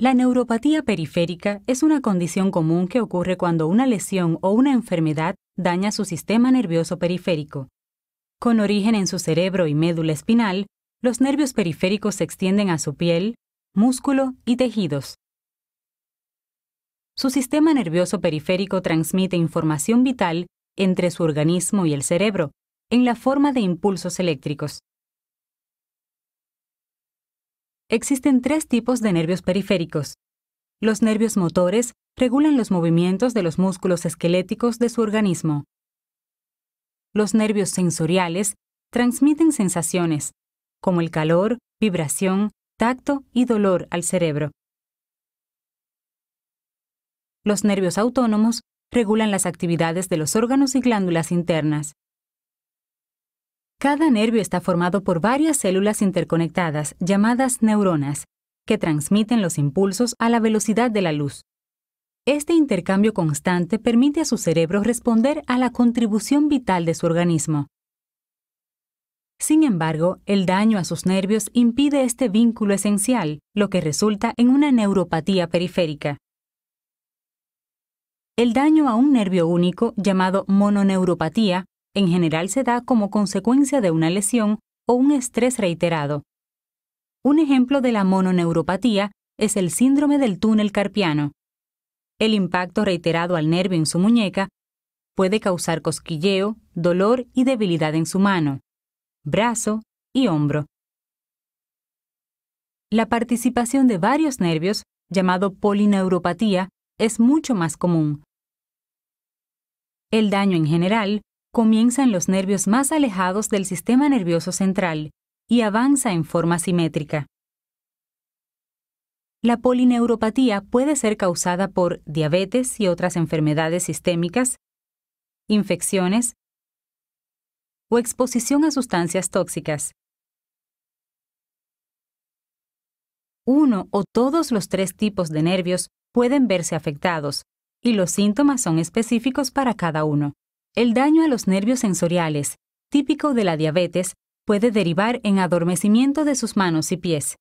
La neuropatía periférica es una condición común que ocurre cuando una lesión o una enfermedad daña su sistema nervioso periférico. Con origen en su cerebro y médula espinal, los nervios periféricos se extienden a su piel, músculo y tejidos. Su sistema nervioso periférico transmite información vital entre su organismo y el cerebro, en la forma de impulsos eléctricos. Existen tres tipos de nervios periféricos. Los nervios motores regulan los movimientos de los músculos esqueléticos de su organismo. Los nervios sensoriales transmiten sensaciones, como el calor, vibración, tacto y dolor al cerebro. Los nervios autónomos regulan las actividades de los órganos y glándulas internas. Cada nervio está formado por varias células interconectadas, llamadas neuronas, que transmiten los impulsos a la velocidad de la luz. Este intercambio constante permite a su cerebro responder a la contribución vital de su organismo. Sin embargo, el daño a sus nervios impide este vínculo esencial, lo que resulta en una neuropatía periférica. El daño a un nervio único, llamado mononeuropatía, en general se da como consecuencia de una lesión o un estrés reiterado. Un ejemplo de la mononeuropatía es el síndrome del túnel carpiano. El impacto reiterado al nervio en su muñeca puede causar cosquilleo, dolor y debilidad en su mano, brazo y hombro. La participación de varios nervios, llamado polineuropatía, es mucho más común. El daño en general comienza en los nervios más alejados del sistema nervioso central y avanza en forma simétrica. La polineuropatía puede ser causada por diabetes y otras enfermedades sistémicas, infecciones o exposición a sustancias tóxicas. Uno o todos los tres tipos de nervios pueden verse afectados, y los síntomas son específicos para cada uno. El daño a los nervios sensoriales, típico de la diabetes, puede derivar en adormecimiento de sus manos y pies,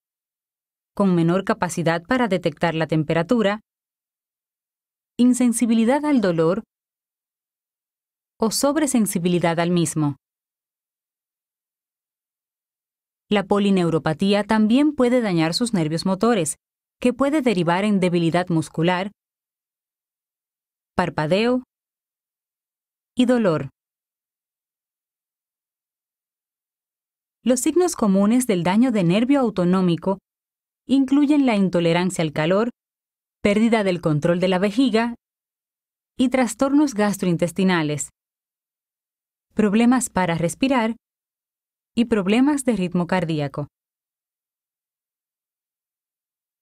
con menor capacidad para detectar la temperatura, insensibilidad al dolor o sobresensibilidad al mismo. La polineuropatía también puede dañar sus nervios motores, que puede derivar en debilidad muscular, parpadeo y dolor. Los signos comunes del daño de nervio autonómico incluyen la intolerancia al calor, pérdida del control de la vejiga y trastornos gastrointestinales, problemas para respirar y problemas de ritmo cardíaco.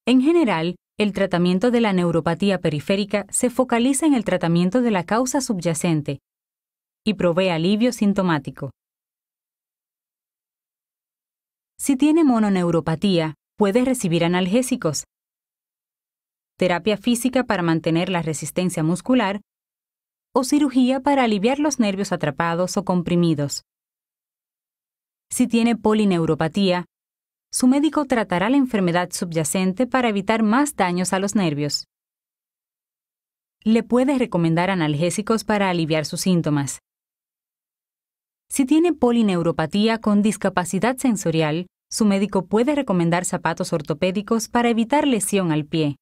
En general, el tratamiento de la neuropatía periférica se focaliza en el tratamiento de la causa subyacente, y provee alivio sintomático. Si tiene mononeuropatía, puede recibir analgésicos, terapia física para mantener la resistencia muscular o cirugía para aliviar los nervios atrapados o comprimidos. Si tiene polineuropatía, su médico tratará la enfermedad subyacente para evitar más daños a los nervios. Le puede recomendar analgésicos para aliviar sus síntomas. Si tiene polineuropatía con discapacidad sensorial, su médico puede recomendar zapatos ortopédicos para evitar lesión al pie.